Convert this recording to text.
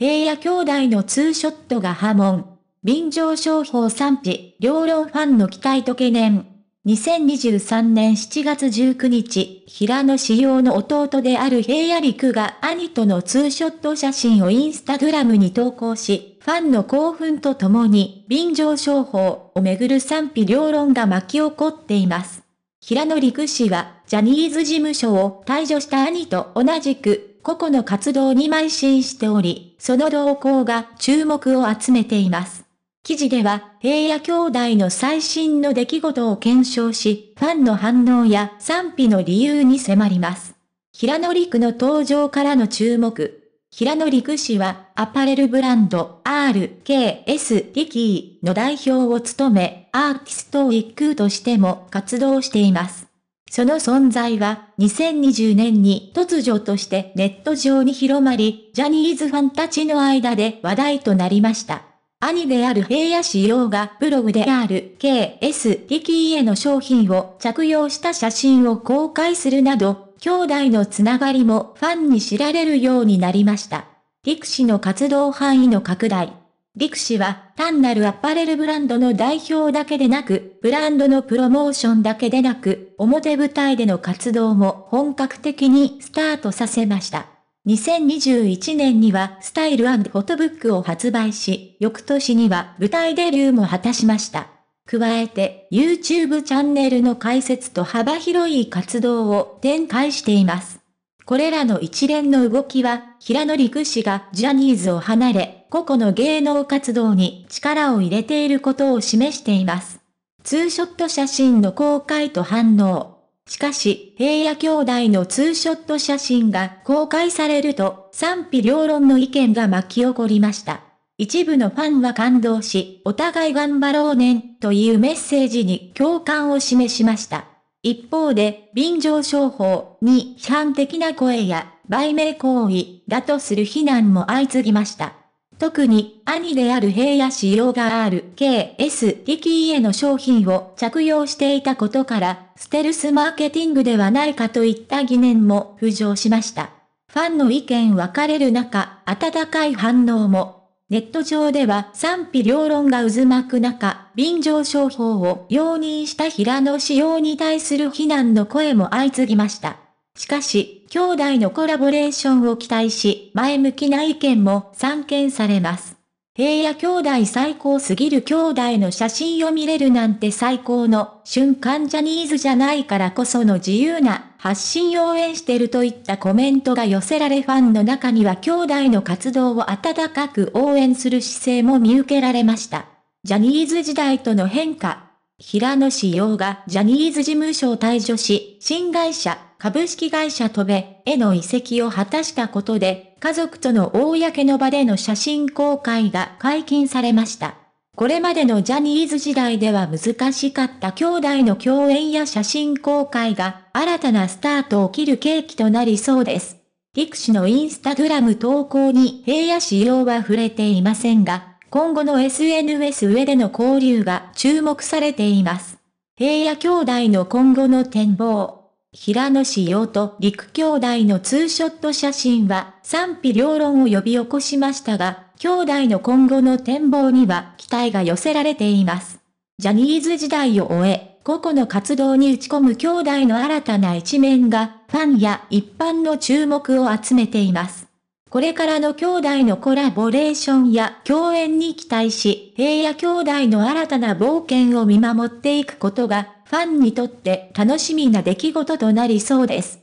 平野兄弟のツーショットが波紋。便乗商法賛否、両論ファンの期待と懸念。2023年7月19日、平野志陽の弟である平野陸が兄とのツーショット写真をインスタグラムに投稿し、ファンの興奮とともに、便乗商法をめぐる賛否両論が巻き起こっています。平野陸氏は、ジャニーズ事務所を退場した兄と同じく、個々の活動に邁進しており、その動向が注目を集めています。記事では、平野兄弟の最新の出来事を検証し、ファンの反応や賛否の理由に迫ります。平野陸の登場からの注目。平野陸氏は、アパレルブランド RKS リキーの代表を務め、アーティストウィッグとしても活動しています。その存在は2020年に突如としてネット上に広まり、ジャニーズファンたちの間で話題となりました。兄である平野志陽がブログである KS リキーへの商品を着用した写真を公開するなど、兄弟のつながりもファンに知られるようになりました。陸士の活動範囲の拡大、陸クシは単なるアパレルブランドの代表だけでなく、ブランドのプロモーションだけでなく、表舞台での活動も本格的にスタートさせました。2021年にはスタイルフォトブックを発売し、翌年には舞台デビューも果たしました。加えて、YouTube チャンネルの開設と幅広い活動を展開しています。これらの一連の動きは、平野陸氏がジャニーズを離れ、個々の芸能活動に力を入れていることを示しています。ツーショット写真の公開と反応。しかし、平野兄弟のツーショット写真が公開されると、賛否両論の意見が巻き起こりました。一部のファンは感動し、お互い頑張ろうね、というメッセージに共感を示しました。一方で、便乗商法に批判的な声や、売名行為だとする非難も相次ぎました。特に兄である平野仕様が RKS キーへの商品を着用していたことから、ステルスマーケティングではないかといった疑念も浮上しました。ファンの意見分かれる中、温かい反応も。ネット上では賛否両論が渦巻く中、便乗商法を容認した平野仕様に対する非難の声も相次ぎました。しかし、兄弟のコラボレーションを期待し、前向きな意見も散見されます。平野兄弟最高すぎる兄弟の写真を見れるなんて最高の瞬間ジャニーズじゃないからこその自由な発信を応援してるといったコメントが寄せられファンの中には兄弟の活動を温かく応援する姿勢も見受けられました。ジャニーズ時代との変化。平野志陽がジャニーズ事務所を退所し、新会社株式会社トベへの移籍を果たしたことで、家族との公の場での写真公開が解禁されました。これまでのジャニーズ時代では難しかった兄弟の共演や写真公開が新たなスタートを切る契機となりそうです。リク氏のインスタグラム投稿に平野仕様は触れていませんが、今後の SNS 上での交流が注目されています。平野兄弟の今後の展望平野紫耀と陸兄弟のツーショット写真は賛否両論を呼び起こしましたが、兄弟の今後の展望には期待が寄せられています。ジャニーズ時代を終え、個々の活動に打ち込む兄弟の新たな一面が、ファンや一般の注目を集めています。これからの兄弟のコラボレーションや共演に期待し、平野兄弟の新たな冒険を見守っていくことがファンにとって楽しみな出来事となりそうです。